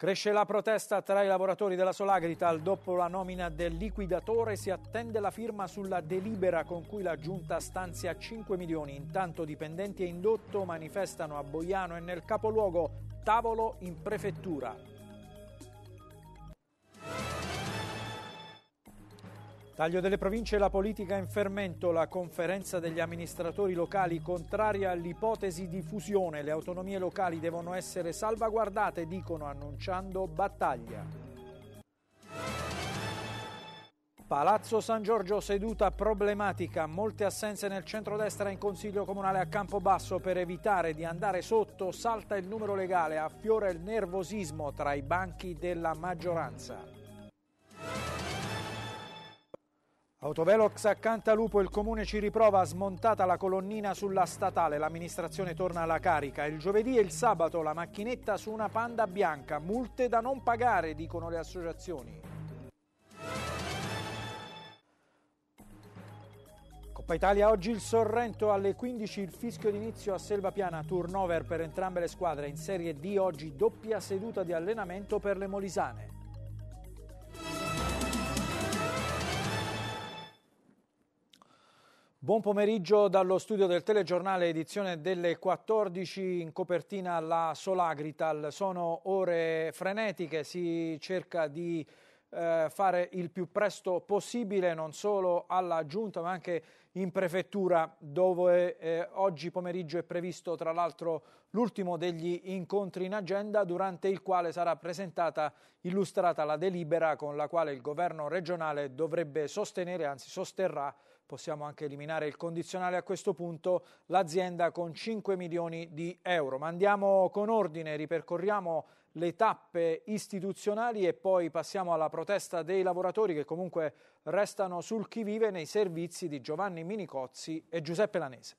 Cresce la protesta tra i lavoratori della Solagrital. Dopo la nomina del liquidatore si attende la firma sulla delibera con cui la giunta stanzia 5 milioni. Intanto dipendenti e indotto manifestano a Boiano e nel capoluogo Tavolo in prefettura. Taglio delle province, e la politica in fermento, la conferenza degli amministratori locali contraria all'ipotesi di fusione. Le autonomie locali devono essere salvaguardate, dicono annunciando battaglia. Palazzo San Giorgio, seduta problematica, molte assenze nel centrodestra in consiglio comunale a Campobasso per evitare di andare sotto, salta il numero legale, affiora il nervosismo tra i banchi della maggioranza. Autovelox a Cantalupo, il comune ci riprova, smontata la colonnina sulla statale, l'amministrazione torna alla carica. Il giovedì e il sabato la macchinetta su una panda bianca, multe da non pagare, dicono le associazioni. Coppa Italia oggi il Sorrento alle 15, il fischio d'inizio a Selvapiana, turnover per entrambe le squadre. In Serie D oggi doppia seduta di allenamento per le Molisane. Buon pomeriggio dallo studio del telegiornale edizione delle 14 in copertina la Solagrital. Sono ore frenetiche, si cerca di eh, fare il più presto possibile non solo alla giunta ma anche in prefettura dove eh, oggi pomeriggio è previsto tra l'altro l'ultimo degli incontri in agenda durante il quale sarà presentata, illustrata la delibera con la quale il governo regionale dovrebbe sostenere, anzi sosterrà possiamo anche eliminare il condizionale a questo punto, l'azienda con 5 milioni di euro. Ma andiamo con ordine, ripercorriamo le tappe istituzionali e poi passiamo alla protesta dei lavoratori che comunque restano sul chi vive nei servizi di Giovanni Minicozzi e Giuseppe Lanese.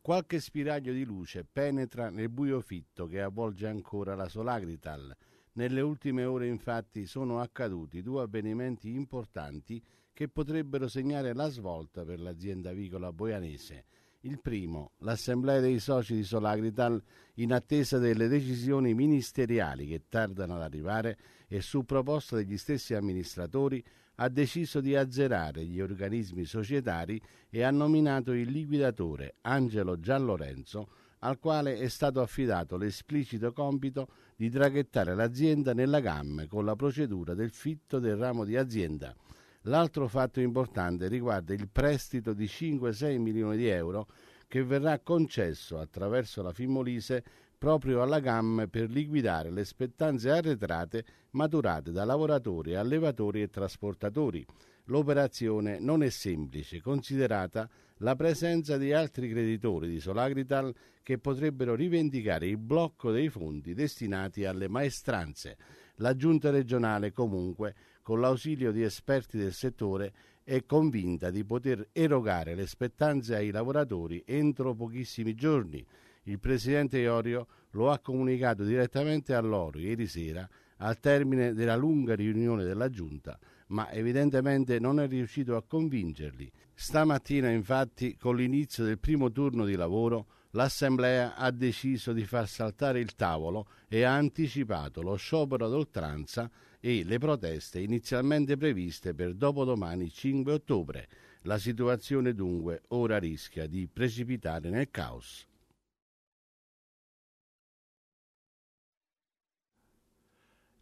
Qualche spiraglio di luce penetra nel buio fitto che avvolge ancora la Solagrital, nelle ultime ore infatti sono accaduti due avvenimenti importanti che potrebbero segnare la svolta per l'azienda avicola boianese. Il primo, l'assemblea dei soci di Solagrital in attesa delle decisioni ministeriali che tardano ad arrivare e su proposta degli stessi amministratori ha deciso di azzerare gli organismi societari e ha nominato il liquidatore Angelo Gianlorenzo al quale è stato affidato l'esplicito compito di traghettare l'azienda nella gamma con la procedura del fitto del ramo di azienda. L'altro fatto importante riguarda il prestito di 5-6 milioni di euro che verrà concesso attraverso la Fimolise proprio alla GAM per liquidare le spettanze arretrate maturate da lavoratori, allevatori e trasportatori. L'operazione non è semplice, considerata la presenza di altri creditori di Solagrital che potrebbero rivendicare il blocco dei fondi destinati alle maestranze. La giunta regionale comunque, con l'ausilio di esperti del settore, è convinta di poter erogare le spettanze ai lavoratori entro pochissimi giorni. Il presidente Iorio lo ha comunicato direttamente a loro ieri sera al termine della lunga riunione della Giunta, ma evidentemente non è riuscito a convincerli. Stamattina, infatti, con l'inizio del primo turno di lavoro, l'Assemblea ha deciso di far saltare il tavolo e ha anticipato lo sciopero ad oltranza e le proteste inizialmente previste per dopodomani 5 ottobre. La situazione dunque ora rischia di precipitare nel caos.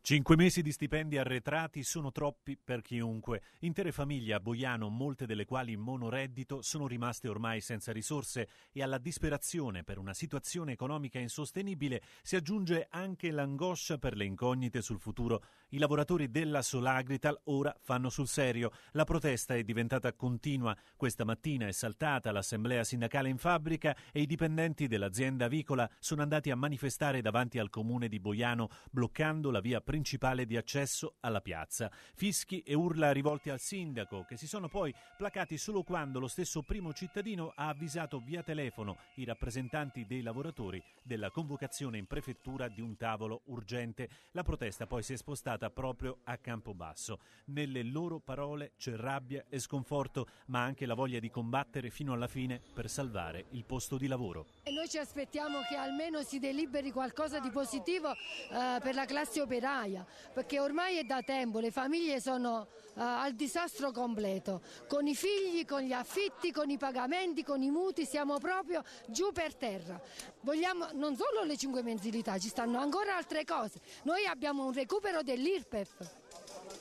Cinque mesi di stipendi arretrati sono troppi per chiunque. Intere famiglie a Boiano, molte delle quali monoreddito, sono rimaste ormai senza risorse e alla disperazione per una situazione economica insostenibile si aggiunge anche l'angoscia per le incognite sul futuro. I lavoratori della Solagrital ora fanno sul serio. La protesta è diventata continua. Questa mattina è saltata l'assemblea sindacale in fabbrica e i dipendenti dell'azienda avicola sono andati a manifestare davanti al comune di Boiano, bloccando la via principale principale di accesso alla piazza. Fischi e urla rivolti al sindaco, che si sono poi placati solo quando lo stesso primo cittadino ha avvisato via telefono i rappresentanti dei lavoratori della convocazione in prefettura di un tavolo urgente. La protesta poi si è spostata proprio a Campobasso. Nelle loro parole c'è rabbia e sconforto, ma anche la voglia di combattere fino alla fine per salvare il posto di lavoro. E noi ci aspettiamo che almeno si deliberi qualcosa di positivo eh, per la classe operaia migliaia, perché ormai è da tempo, le famiglie sono uh, al disastro completo, con i figli, con gli affitti, con i pagamenti, con i mutui, siamo proprio giù per terra. Vogliamo non solo le cinque mensilità, ci stanno ancora altre cose. Noi abbiamo un recupero dell'IRPEF.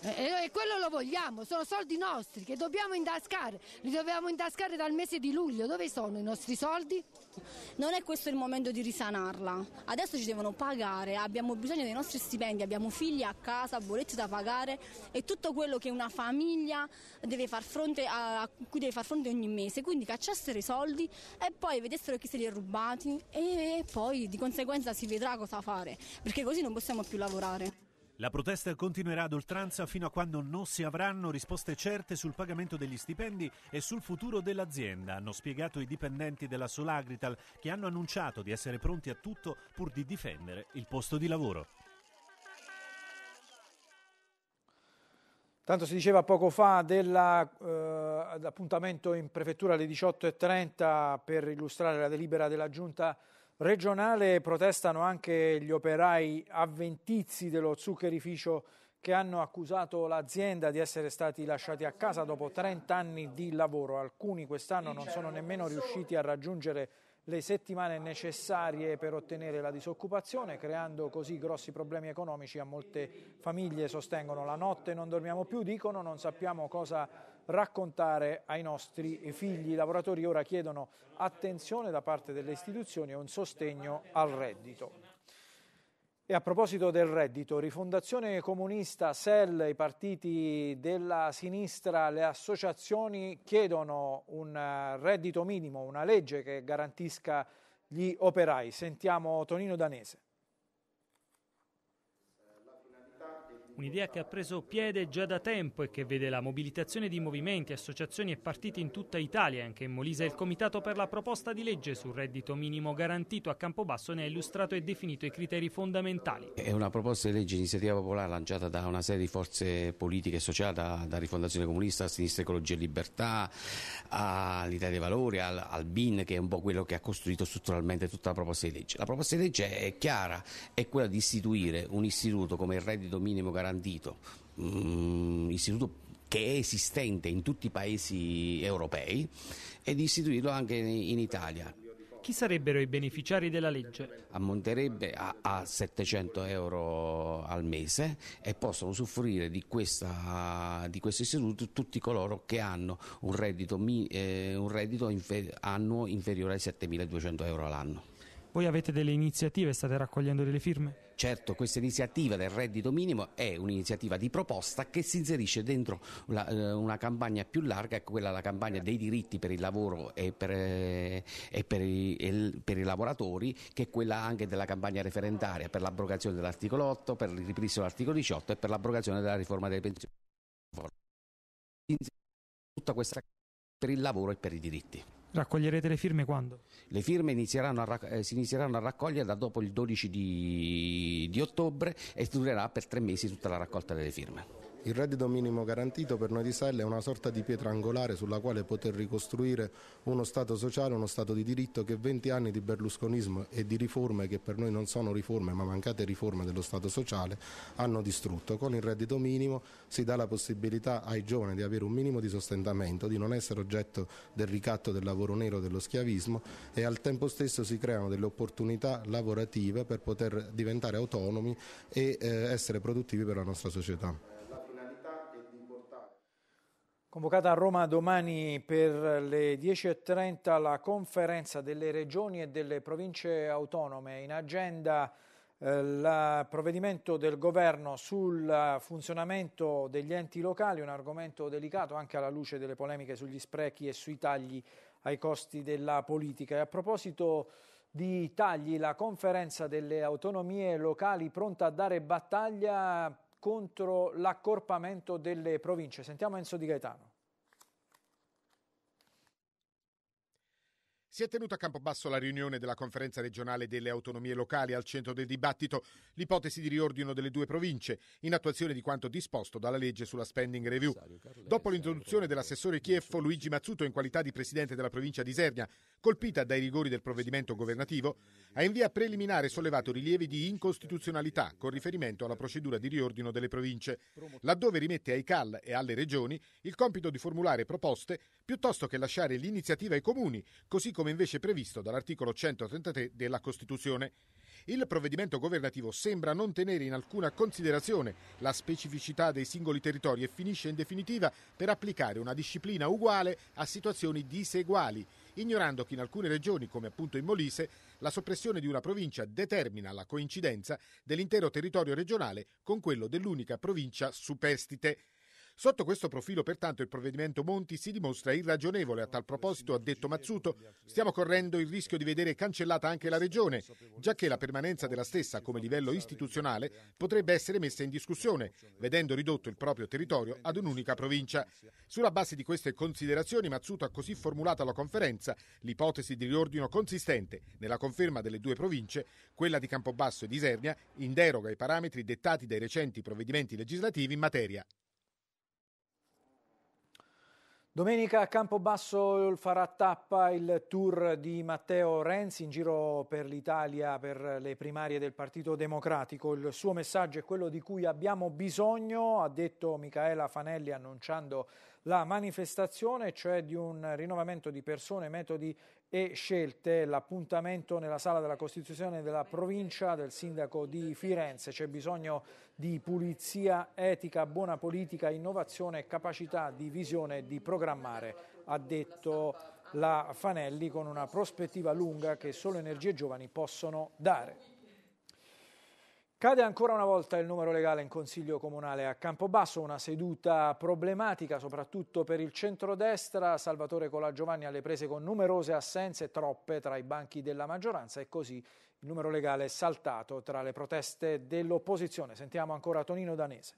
E, eh, eh, e quello lo vogliamo, sono soldi nostri che dobbiamo intascare, li dobbiamo intascare dal mese di luglio, dove sono i nostri soldi? Non è questo il momento di risanarla, adesso ci devono pagare, abbiamo bisogno dei nostri stipendi, abbiamo figli a casa, bollette da pagare e tutto quello che una famiglia deve far a, a, cui deve far fronte ogni mese, quindi cacciassero i soldi e poi vedessero chi se li è rubati e, e poi di conseguenza si vedrà cosa fare, perché così non possiamo più lavorare. La protesta continuerà ad oltranza fino a quando non si avranno risposte certe sul pagamento degli stipendi e sul futuro dell'azienda, hanno spiegato i dipendenti della Solagrital che hanno annunciato di essere pronti a tutto pur di difendere il posto di lavoro. Tanto si diceva poco fa dell'appuntamento eh, in prefettura alle 18.30 per illustrare la delibera della Giunta regionale protestano anche gli operai avventizi dello zuccherificio che hanno accusato l'azienda di essere stati lasciati a casa dopo 30 anni di lavoro. Alcuni quest'anno non sono nemmeno riusciti a raggiungere le settimane necessarie per ottenere la disoccupazione, creando così grossi problemi economici a molte famiglie, sostengono la notte non dormiamo più, dicono non sappiamo cosa raccontare ai nostri figli. I lavoratori ora chiedono attenzione da parte delle istituzioni e un sostegno al reddito. E a proposito del reddito, Rifondazione Comunista, SEL, i partiti della sinistra, le associazioni chiedono un reddito minimo, una legge che garantisca gli operai. Sentiamo Tonino Danese. Un'idea che ha preso piede già da tempo e che vede la mobilitazione di movimenti, associazioni e partiti in tutta Italia, anche in Molise il Comitato per la proposta di legge sul reddito minimo garantito a Campobasso ne ha illustrato e definito i criteri fondamentali. È una proposta di legge di iniziativa popolare lanciata da una serie di forze politiche e sociali, da, da Rifondazione Comunista a Sinistra Ecologia e Libertà, all'Italia dei Valori, al, al BIN, che è un po' quello che ha costruito strutturalmente tutta la proposta di legge. La proposta di legge è chiara, è quella di istituire un istituto come il reddito minimo garantito garantito, um, istituto che è esistente in tutti i paesi europei ed istituito anche in Italia. Chi sarebbero i beneficiari della legge? Ammonterebbe a, a 700 euro al mese e possono usufruire di, questa, di, questo istituto tutti coloro che hanno un reddito, eh, un reddito infer- annuo inferiore ai 7.200 euro all'anno. Voi avete delle iniziative, state raccogliendo delle firme? Certo, questa iniziativa del reddito minimo è un'iniziativa di proposta che si inserisce dentro la, eh, una campagna più larga, ecco, quella la campagna dei diritti per il lavoro e per, eh, e per, i, e per i, lavoratori, che è quella anche della campagna referendaria per l'abrogazione dell'articolo 8, per il ripristino dell'articolo 18 e per l'abrogazione della riforma delle pensioni. Tutta questa per il lavoro e per i diritti. Raccoglierete le firme quando? Le firme inizieranno a, eh, si inizieranno a raccogliere da dopo il 12 di, di ottobre e durerà per tre mesi tutta la raccolta delle firme. Il reddito minimo garantito per noi di Selle è una sorta di pietra angolare sulla quale poter ricostruire uno Stato sociale, uno Stato di diritto che 20 anni di berlusconismo e di riforme che per noi non sono riforme ma mancate riforme dello Stato sociale hanno distrutto. Con il reddito minimo si dà la possibilità ai giovani di avere un minimo di sostentamento, di non essere oggetto del ricatto del lavoro nero, dello schiavismo e al tempo stesso si creano delle opportunità lavorative per poter diventare autonomi e eh, essere produttivi per la nostra società. Convocata a Roma domani per le 10.30 la conferenza delle regioni e delle province autonome. In agenda eh, il provvedimento del governo sul funzionamento degli enti locali, un argomento delicato anche alla luce delle polemiche sugli sprechi e sui tagli ai costi della politica. E a proposito di tagli, la conferenza delle autonomie locali pronta a dare battaglia contro l'accorpamento delle province. Sentiamo Enzo Di Gaetano. Si è tenuta a Campobasso la riunione della conferenza regionale delle autonomie locali al centro del dibattito l'ipotesi di riordino delle due province in attuazione di quanto disposto dalla legge sulla spending review. Dopo l'introduzione dell'assessore Chieffo, Luigi Mazzuto in qualità di presidente della provincia di Isernia, colpita dai rigori del provvedimento governativo, ha in via preliminare sollevato rilievi di incostituzionalità con riferimento alla procedura di riordino delle province, laddove rimette ai CAL e alle regioni il compito di formulare proposte piuttosto che lasciare l'iniziativa ai comuni, così come come invece previsto dall'articolo 133 della Costituzione. Il provvedimento governativo sembra non tenere in alcuna considerazione la specificità dei singoli territori e finisce in definitiva per applicare una disciplina uguale a situazioni diseguali, ignorando che in alcune regioni, come appunto in Molise, la soppressione di una provincia determina la coincidenza dell'intero territorio regionale con quello dell'unica provincia superstite. Sotto questo profilo, pertanto, il provvedimento Monti si dimostra irragionevole. A tal proposito, ha detto Mazzuto, stiamo correndo il rischio di vedere cancellata anche la Regione, giacché la permanenza della stessa come livello istituzionale potrebbe essere messa in discussione, vedendo ridotto il proprio territorio ad un'unica provincia. Sulla base di queste considerazioni, Mazzuto ha così formulato alla conferenza l'ipotesi di riordino consistente nella conferma delle due province, quella di Campobasso e di Isernia, in deroga ai parametri dettati dai recenti provvedimenti legislativi in materia. Domenica a Campobasso farà tappa il tour di Matteo Renzi in giro per l'Italia per le primarie del Partito Democratico. Il suo messaggio è quello di cui abbiamo bisogno, ha detto Micaela Fanelli annunciando la manifestazione, cioè di un rinnovamento di persone, metodi e scelte l'appuntamento nella sala della Costituzione della provincia del sindaco di Firenze. C'è bisogno di pulizia etica, buona politica, innovazione, e capacità di visione, di programmare, ha detto la Fanelli con una prospettiva lunga che solo Energie Giovani possono dare. Cade ancora una volta il numero legale in Consiglio Comunale a Campobasso, una seduta problematica soprattutto per il centrodestra, Salvatore Colagiovanni alle prese con numerose assenze, troppe tra i banchi della maggioranza e così il numero legale è saltato tra le proteste dell'opposizione. Sentiamo ancora Tonino Danese.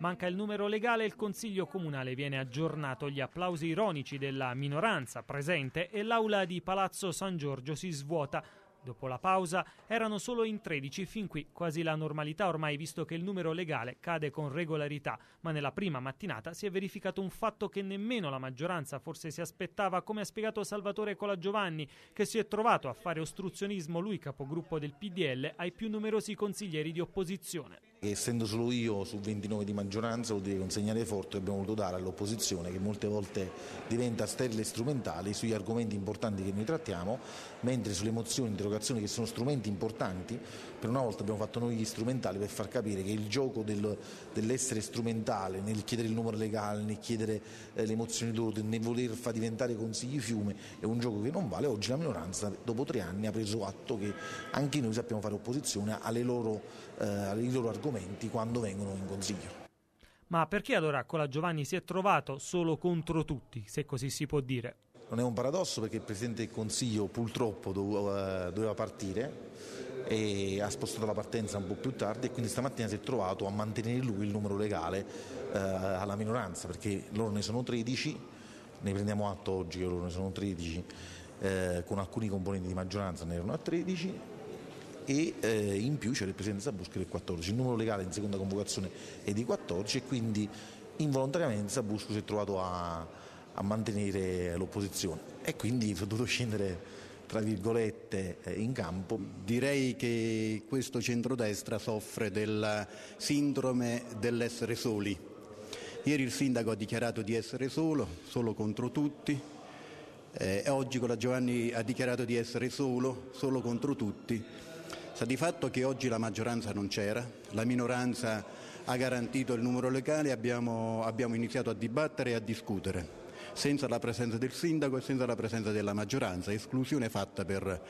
Manca il numero legale e il Consiglio Comunale viene aggiornato. Gli applausi ironici della minoranza presente e l'aula di Palazzo San Giorgio si svuota dopo la pausa, erano solo in 13, fin qui quasi la normalità ormai visto che il numero legale cade con regolarità, ma nella prima mattinata si è verificato un fatto che nemmeno la maggioranza forse si aspettava, come ha spiegato Salvatore Colagiovanni, che si è trovato a fare ostruzionismo lui capogruppo del PDL ai più numerosi consiglieri di opposizione essendo solo io su 29 di maggioranza vuol dire consegnare un segnale forte abbiamo voluto dare all'opposizione che molte volte diventa stelle strumentali sugli argomenti importanti che noi trattiamo, mentre sulle mozioni, e interrogazioni che sono strumenti importanti, per una volta abbiamo fatto noi gli strumentali per far capire che il gioco del, dell'essere strumentale nel chiedere il numero legale, nel chiedere eh, le mozioni d'ordine, nel voler far diventare consigli fiume è un gioco che non vale. Oggi la minoranza dopo tre anni ha preso atto che anche noi sappiamo fare opposizione alle loro eh, i loro argomenti quando vengono in consiglio. Ma perché allora Cola Giovanni si è trovato solo contro tutti, se così si può dire? Non è un paradosso perché il Presidente del Consiglio purtroppo eh, doveva partire e ha spostato la partenza un po' più tardi e quindi stamattina si è trovato a mantenere lui il numero legale eh, alla minoranza perché loro ne sono 13, ne prendiamo atto oggi che loro ne sono 13, eh, con alcuni componenti di maggioranza ne erano a 13 e eh, in più c'è il presidente Zabuschi del 14. Il numero legale in seconda convocazione è di 14 e quindi involontariamente Zabuschi si è trovato a, a mantenere l'opposizione e quindi è dovuto scendere tra virgolette eh, in campo. Direi che questo centrodestra soffre della sindrome dell'essere soli. Ieri il sindaco ha dichiarato di essere solo, solo contro tutti. Eh, oggi con la Giovanni ha dichiarato di essere solo, solo contro tutti Sta di fatto che oggi la maggioranza non c'era, la minoranza ha garantito il numero legale e abbiamo, abbiamo iniziato a dibattere e a discutere senza la presenza del sindaco e senza la presenza della maggioranza, esclusione fatta per,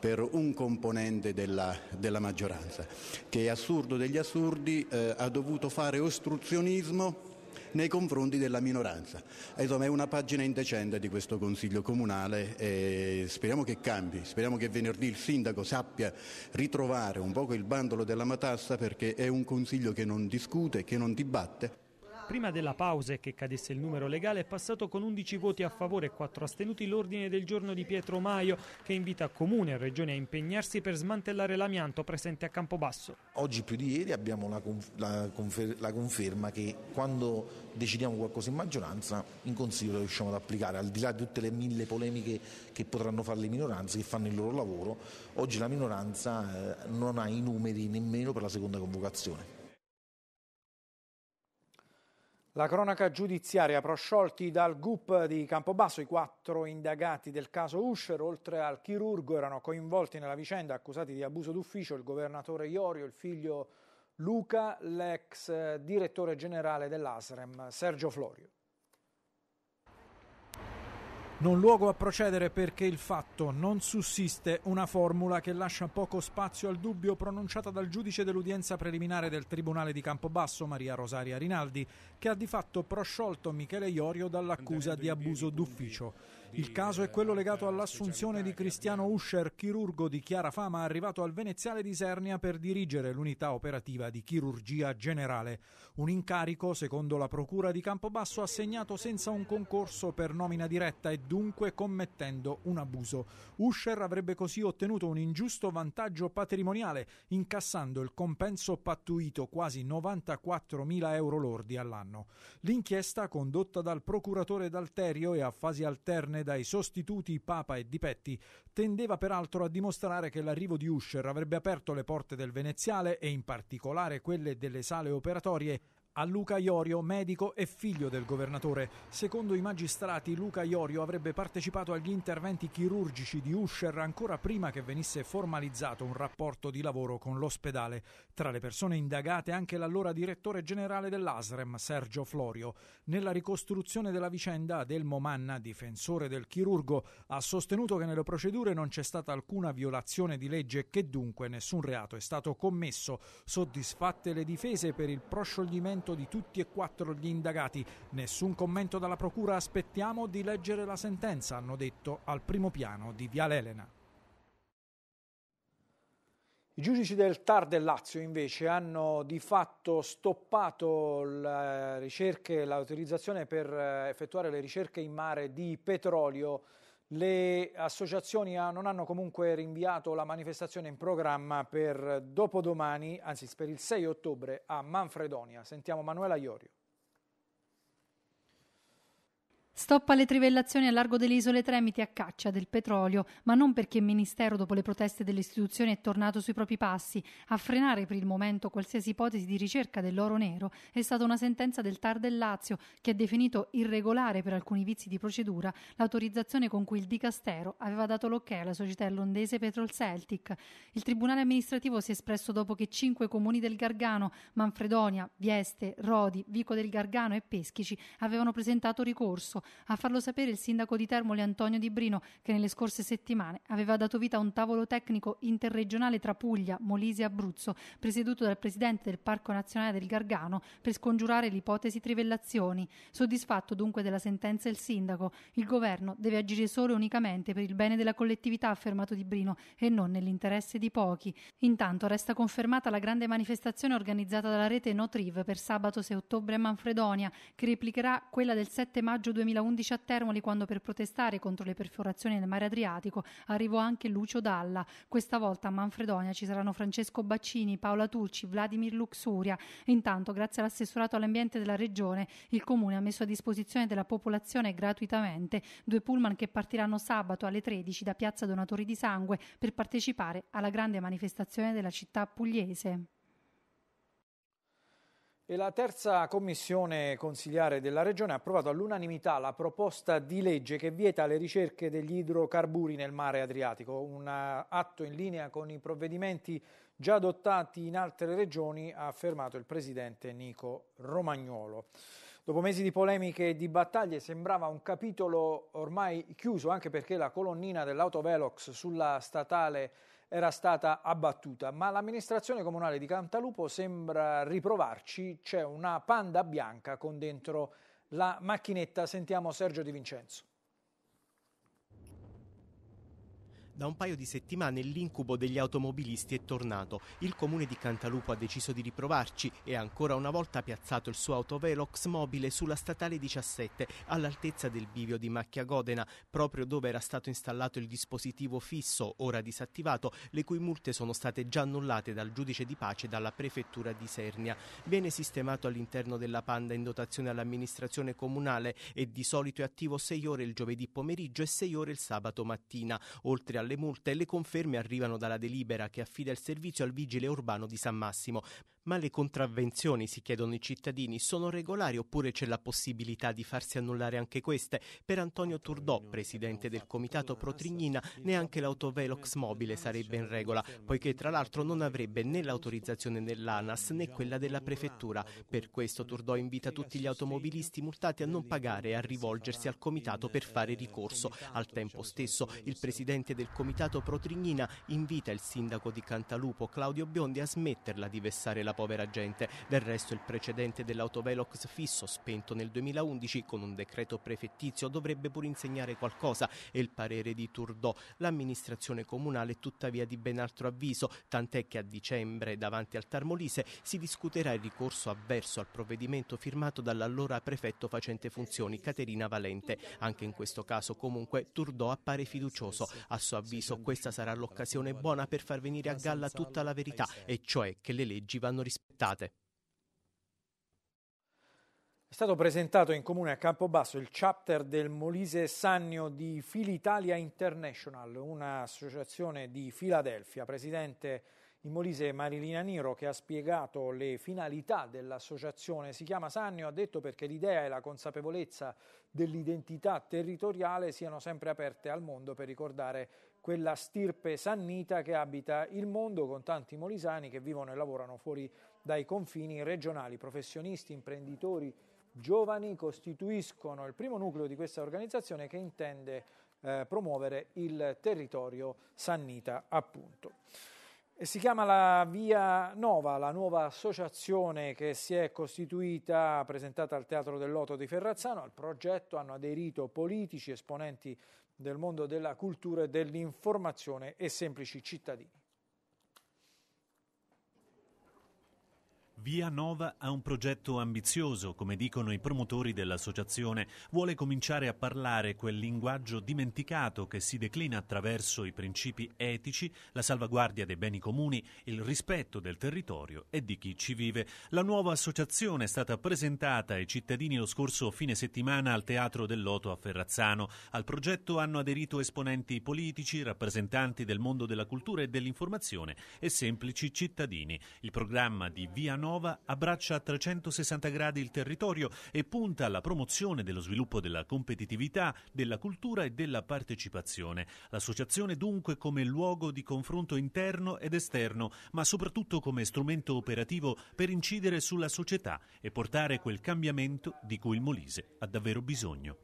per un componente della, della, maggioranza, che è assurdo degli assurdi eh, ha dovuto fare ostruzionismo nei confronti della minoranza. Insomma, è una pagina indecente di questo Consiglio comunale e speriamo che cambi, speriamo che venerdì il sindaco sappia ritrovare un poco il bandolo della matassa perché è un Consiglio che non discute, che non dibatte. Prima della pausa e che cadesse il numero legale è passato con 11 voti a favore e 4 astenuti l'ordine del giorno di Pietro Maio che invita Comune e Regione a impegnarsi per smantellare l'amianto presente a Campobasso. Oggi più di ieri abbiamo la, conf la, confer la conferma che quando decidiamo qualcosa in maggioranza in Consiglio lo riusciamo ad applicare, al di là di tutte le mille polemiche che potranno fare le minoranze che fanno il loro lavoro, oggi la minoranza eh, non ha i numeri nemmeno per la seconda convocazione. La cronaca giudiziaria prosciolti dal GUP di Campobasso i quattro indagati del caso Usher, oltre al chirurgo, erano coinvolti nella vicenda, accusati di abuso d'ufficio, il governatore Iorio, il figlio Luca, l'ex direttore generale dell'Asrem Sergio Florio. Non luogo a procedere perché il fatto non sussiste una formula che lascia poco spazio al dubbio pronunciata dal giudice dell'udienza preliminare del Tribunale di Campobasso, Maria Rosaria Rinaldi, che ha di fatto prosciolto Michele Iorio dall'accusa di abuso d'ufficio. Il caso è quello legato all'assunzione di Cristiano Uscher, chirurgo di chiara fama arrivato al Veneziale di Sernia per dirigere l'unità operativa di chirurgia generale. Un incarico, secondo la Procura di Campobasso, assegnato senza un concorso per nomina diretta e dunque commettendo un abuso. Uscher avrebbe così ottenuto un ingiusto vantaggio patrimoniale, incassando il compenso pattuito quasi 94.000 euro lordi all'anno. L'inchiesta, condotta dal procuratore D'Alterio e a fasi alterne dai sostituti Papa e Dipetti tendeva peraltro a dimostrare che l'arrivo di Usher avrebbe aperto le porte del veneziale e in particolare quelle delle sale operatorie a Luca Iorio, medico e figlio del governatore. Secondo i magistrati, Luca Iorio avrebbe partecipato agli interventi chirurgici di Usher ancora prima che venisse formalizzato un rapporto di lavoro con l'ospedale. Tra le persone indagate anche l'allora direttore generale dell'ASREM, Sergio Florio. Nella ricostruzione della vicenda, Delmo Manna, difensore del chirurgo, ha sostenuto che nelle procedure non c'è stata alcuna violazione di legge e che dunque nessun reato è stato commesso. Soddisfatte le difese per il proscioglimento confronto di tutti e quattro gli indagati. Nessun commento dalla Procura, aspettiamo di leggere la sentenza, hanno detto al primo piano di Viale Elena. I giudici del TAR del Lazio invece hanno di fatto stoppato le ricerche, l'autorizzazione per eh, effettuare le ricerche in mare di petrolio le associazioni non hanno comunque rinviato la manifestazione in programma per dopodomani, anzi per il 6 ottobre a Manfredonia. Sentiamo Manuela Iorio. Stop alle trivellazioni a largo delle isole Tremiti a caccia del petrolio, ma non perché il Ministero, dopo le proteste delle istituzioni, è tornato sui propri passi. A frenare per il momento qualsiasi ipotesi di ricerca dell'oro nero è stata una sentenza del TAR del Lazio, che ha definito irregolare per alcuni vizi di procedura l'autorizzazione con cui il Dicastero aveva dato l'ok alla società londese Petrol Celtic. Il Tribunale amministrativo si è espresso dopo che cinque comuni del Gargano, Manfredonia, Vieste, Rodi, Vico del Gargano e Peschici, avevano presentato ricorso a farlo sapere il sindaco di Termoli Antonio Di Brino, che nelle scorse settimane aveva dato vita a un tavolo tecnico interregionale tra Puglia, Molise e Abruzzo, presieduto dal presidente del Parco Nazionale del Gargano, per scongiurare l'ipotesi trivellazioni. Soddisfatto dunque della sentenza il sindaco, il governo deve agire solo e unicamente per il bene della collettività, ha affermato Di Brino, e non nell'interesse di pochi. Intanto resta confermata la grande manifestazione organizzata dalla rete Notriv per sabato 6 ottobre a Manfredonia, che replicherà quella del 7 maggio 2020 2011 a Termoli quando per protestare contro le perforazioni nel mare Adriatico arrivò anche Lucio Dalla. Questa volta a Manfredonia ci saranno Francesco Baccini, Paola Turci, Vladimir Luxuria. Intanto, grazie all'assessorato all'ambiente della Regione, il Comune ha messo a disposizione della popolazione gratuitamente due pullman che partiranno sabato alle 13 da Piazza Donatori di Sangue per partecipare alla grande manifestazione della città pugliese. E la terza commissione consigliare della Regione ha approvato all'unanimità la proposta di legge che vieta le ricerche degli idrocarburi nel mare Adriatico, un eh, atto in linea con i provvedimenti già adottati in altre regioni, ha affermato il presidente Nico Romagnolo. Dopo mesi di polemiche e di battaglie sembrava un capitolo ormai chiuso, anche perché la colonnina dell'autovelox sulla statale era stata abbattuta, ma l'amministrazione comunale di Cantalupo sembra riprovarci, c'è una panda bianca con dentro la macchinetta, sentiamo Sergio Di Vincenzo. Da un paio di settimane l'incubo degli automobilisti è tornato. Il comune di Cantalupo ha deciso di riprovarci e ancora una volta ha piazzato il suo autovelox mobile sulla statale 17 all'altezza del bivio di Macchia Godena, proprio dove era stato installato il dispositivo fisso, ora disattivato, le cui multe sono state già annullate dal giudice di pace e dalla prefettura di Sernia. Viene sistemato all'interno della Panda in dotazione all'amministrazione comunale e di solito è attivo 6 ore il giovedì pomeriggio e 6 ore il sabato mattina, oltre al le multe e le conferme arrivano dalla delibera che affida il servizio al vigile urbano di San Massimo. Ma le contravvenzioni, si chiedono i cittadini, sono regolari oppure c'è la possibilità di farsi annullare anche queste? Per Antonio Turdò, presidente del comitato Pro Trignina, neanche l'autovelox mobile sarebbe in regola, poiché tra l'altro non avrebbe né l'autorizzazione dell'ANAS né quella della prefettura. Per questo Turdò invita tutti gli automobilisti multati a non pagare e a rivolgersi al comitato per fare ricorso. Al tempo stesso, il presidente del comitato Pro Trignina invita il sindaco di Cantalupo, Claudio Biondi, a smetterla di vessare la la povera gente. Del resto il precedente dell'autovelox fisso, spento nel 2011 con un decreto prefettizio, dovrebbe pur insegnare qualcosa e il parere di Turdò. L'amministrazione comunale è tuttavia di ben altro avviso, tant'è che a dicembre davanti al Tarmolise si discuterà il ricorso avverso al provvedimento firmato dall'allora prefetto facente funzioni Caterina Valente. Anche in questo caso comunque Turdò appare fiducioso. A suo avviso questa sarà l'occasione buona per far venire a galla tutta la verità, e cioè che le leggi vanno rispettate. È stato presentato in comune a Campobasso il chapter del Molise Sannio di Filitalia International, un'associazione di Filadelfia. Presidente in Molise Marilina Niro che ha spiegato le finalità dell'associazione. Si chiama Sannio, ha detto perché l'idea e la consapevolezza dell'identità territoriale siano sempre aperte al mondo per ricordare quella stirpe sannita che abita il mondo con tanti molisani che vivono e lavorano fuori dai confini regionali. Professionisti, imprenditori, giovani costituiscono il primo nucleo di questa organizzazione che intende eh, promuovere il territorio sannita appunto. E si chiama la Via Nova, la nuova associazione che si è costituita, presentata al Teatro del Loto di Ferrazzano. Al progetto hanno aderito politici, esponenti del mondo della cultura e dell'informazione e semplici cittadini. Via Nova ha un progetto ambizioso, come dicono i promotori dell'associazione, vuole cominciare a parlare quel linguaggio dimenticato che si declina attraverso i principi etici, la salvaguardia dei beni comuni, il rispetto del territorio e di chi ci vive. La nuova associazione è stata presentata ai cittadini lo scorso fine settimana al Teatro del Loto a Ferrazzano. Al progetto hanno aderito esponenti politici, rappresentanti del mondo della cultura e dell'informazione e semplici cittadini. Il programma di Via Nova Nova abbraccia a 360 gradi il territorio e punta alla promozione dello sviluppo della competitività, della cultura e della partecipazione. L'associazione dunque come luogo di confronto interno ed esterno, ma soprattutto come strumento operativo per incidere sulla società e portare quel cambiamento di cui il Molise ha davvero bisogno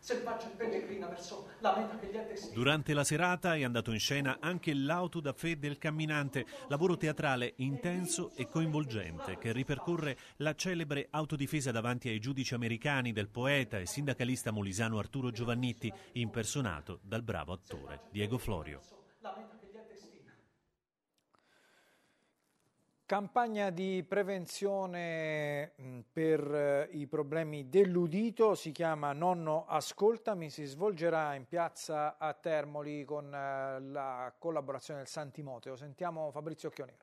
selvaggia e pellegrina verso la meta che gli è destinata. Durante la serata è andato in scena anche l'auto da fede del camminante, lavoro teatrale intenso e coinvolgente che ripercorre la celebre autodifesa davanti ai giudici americani del poeta e sindacalista molisano Arturo Giovannitti, impersonato dal bravo attore Diego Florio. Campagna di prevenzione mm, per eh, i problemi dell'udito si chiama Nonno Ascoltami, si svolgerà in piazza a Termoli con eh, la collaborazione del San Timoteo. Sentiamo Fabrizio Chionero.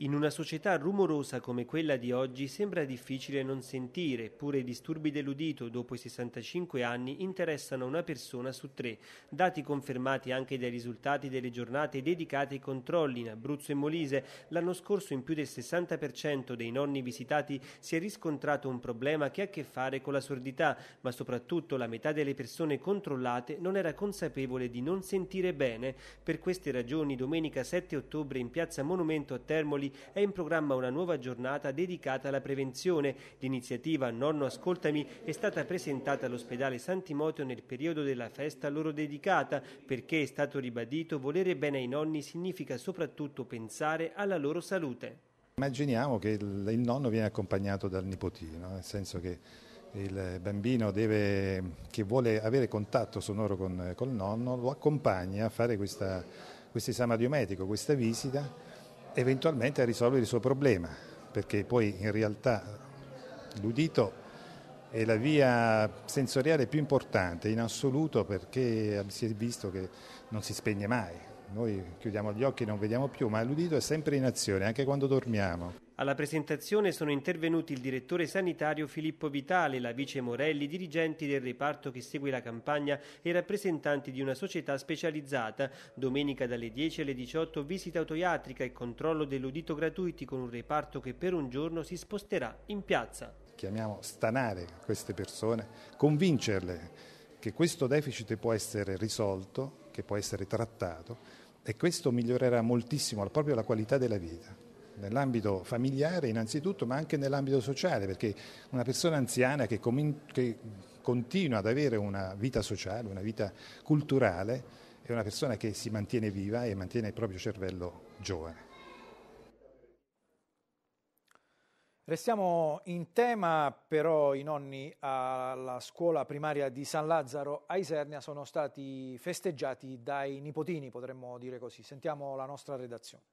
In una società rumorosa come quella di oggi sembra difficile non sentire, eppure i disturbi dell'udito dopo i 65 anni interessano una persona su tre, dati confermati anche dai risultati delle giornate dedicate ai controlli in Abruzzo e Molise. L'anno scorso in più del 60% dei nonni visitati si è riscontrato un problema che ha a che fare con la sordità, ma soprattutto la metà delle persone controllate non era consapevole di non sentire bene. Per queste ragioni domenica 7 ottobre in piazza Monumento a Termoli Napoli è in programma una nuova giornata dedicata alla prevenzione. L'iniziativa Nonno Ascoltami è stata presentata all'ospedale Sant'Imoteo nel periodo della festa loro dedicata perché è stato ribadito volere bene ai nonni significa soprattutto pensare alla loro salute. Immaginiamo che il, nonno viene accompagnato dal nipotino, nel senso che il bambino deve, che vuole avere contatto sonoro con, il nonno lo accompagna a fare questo esame adiometico, questa visita eventualmente a risolvere il suo problema, perché poi in realtà l'udito è la via sensoriale più importante in assoluto perché si è visto che non si spegne mai, noi chiudiamo gli occhi e non vediamo più, ma l'udito è sempre in azione, anche quando dormiamo. Alla presentazione sono intervenuti il direttore sanitario Filippo Vitale, la vice Morelli, dirigenti del reparto che segue la campagna e rappresentanti di una società specializzata. Domenica dalle 10 alle 18 visita autoiatrica e controllo dell'udito gratuiti con un reparto che per un giorno si sposterà in piazza. Chiamiamo stanare queste persone, convincerle che questo deficit può essere risolto, che può essere trattato e questo migliorerà moltissimo proprio la qualità della vita nell'ambito familiare innanzitutto ma anche nell'ambito sociale perché una persona anziana che, com- che continua ad avere una vita sociale, una vita culturale è una persona che si mantiene viva e mantiene il proprio cervello giovane. Restiamo in tema, però i nonni alla scuola primaria di San Lazzaro a Isernia sono stati festeggiati dai nipotini, potremmo dire così. Sentiamo la nostra redazione.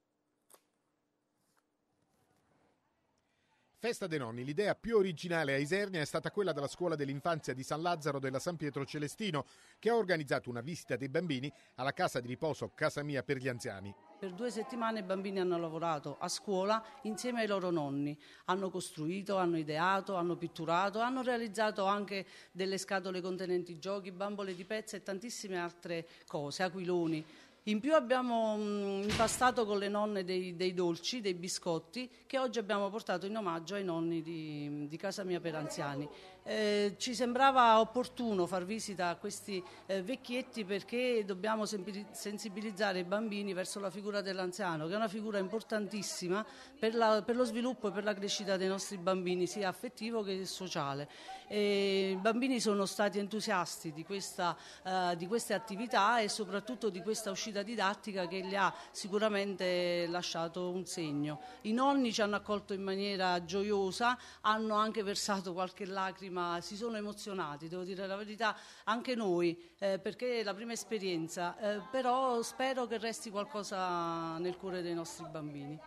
Festa dei nonni, l'idea più originale a Isernia è stata quella della scuola dell'infanzia di San Lazzaro della San Pietro Celestino, che ha organizzato una visita dei bambini alla casa di riposo Casa Mia per gli anziani. Per due settimane i bambini hanno lavorato a scuola insieme ai loro nonni, hanno costruito, hanno ideato, hanno pitturato, hanno realizzato anche delle scatole contenenti giochi, bambole di pezza e tantissime altre cose, aquiloni. In più abbiamo mh, mm, impastato con le nonne dei, dei, dolci, dei biscotti, che oggi abbiamo portato in omaggio ai nonni di, di casa mia per anziani. Eh, ci sembrava opportuno far visita a questi eh, vecchietti perché dobbiamo sensibilizzare i bambini verso la figura dell'anziano, che è una figura importantissima per, la, per lo sviluppo e per la crescita dei nostri bambini, sia affettivo che sociale. Eh, I bambini sono stati entusiasti di, questa, eh, di queste attività e soprattutto di questa uscita riuscita didattica che gli ha sicuramente lasciato un segno. I nonni ci hanno accolto in maniera gioiosa, hanno anche versato qualche lacrima, si sono emozionati, devo dire la verità, anche noi, eh, perché è la prima esperienza, eh, però spero che resti qualcosa nel cuore dei nostri bambini.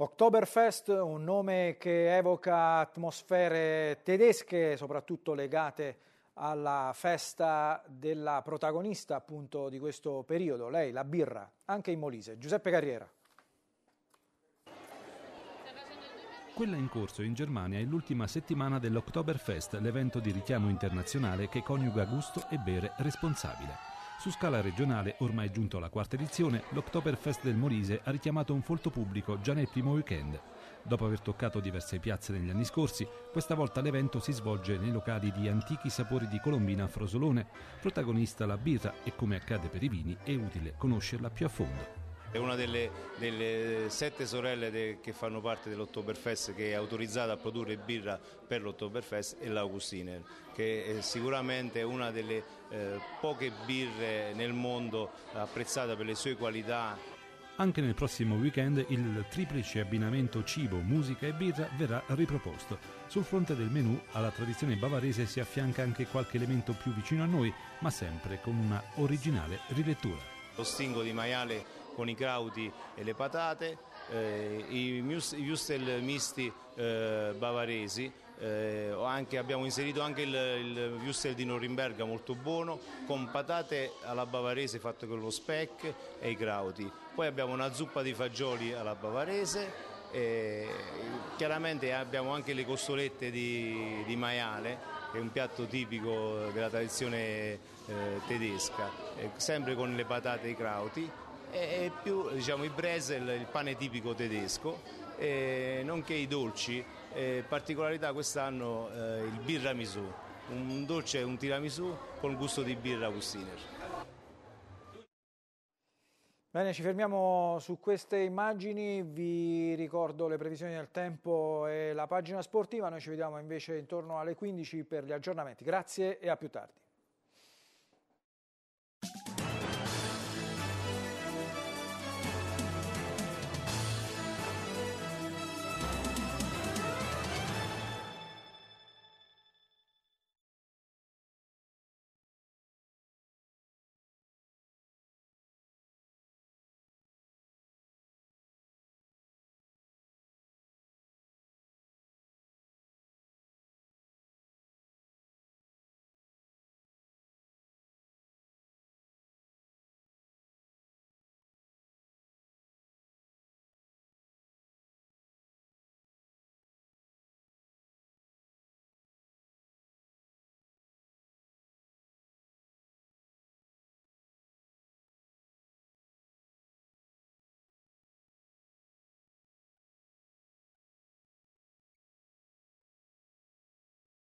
Oktoberfest, un nome che evoca atmosfere tedesche, soprattutto legate alla festa della protagonista appunto di questo periodo, lei, la birra, anche in Molise, Giuseppe Carriera. Quella in corso in Germania è l'ultima settimana dell'Oktoberfest, l'evento di richiamo internazionale che coniuga gusto e bere responsabile. Su scala regionale, ormai giunto alla quarta edizione, l'Oktoberfest del Molise ha richiamato un folto pubblico già nel primo weekend. Dopo aver toccato diverse piazze negli anni scorsi, questa volta l'evento si svolge nei locali di Antichi Sapori di Colombina a Frosolone. Protagonista la birra e come accade per i vini è utile conoscerla più a fondo. È una delle, delle sette sorelle de, che fanno parte dell'Ottoberfest che è autorizzata a produrre birra per l'Ottoberfest e l'Augustiner, che è sicuramente una delle eh, poche birre nel mondo apprezzata per le sue qualità anche nel prossimo weekend il triplice abbinamento cibo, musica e birra verrà riproposto. Sul fronte del menù alla tradizione bavarese si affianca anche qualche elemento più vicino a noi, ma sempre con una originale rilettura. Lo stingo di maiale con i crauti e le patate, eh, i, i misti eh, bavaresi, eh, anche, abbiamo inserito anche il, il wurstel di Norimberga molto buono con patate alla bavarese fatte con lo speck e i crauti poi abbiamo una zuppa di fagioli alla bavarese e chiaramente abbiamo anche le costolette di, di maiale che è un piatto tipico della tradizione eh, tedesca, eh, sempre con le patate e i crauti e, e più diciamo, i bresel, il pane tipico tedesco, eh, nonché i dolci e particolarità quest'anno eh, il birra misù, un dolce, un tiramisù con gusto di birra Custiner. Bene, ci fermiamo su queste immagini, vi ricordo le previsioni del tempo e la pagina sportiva, noi ci vediamo invece intorno alle 15 per gli aggiornamenti. Grazie e a più tardi.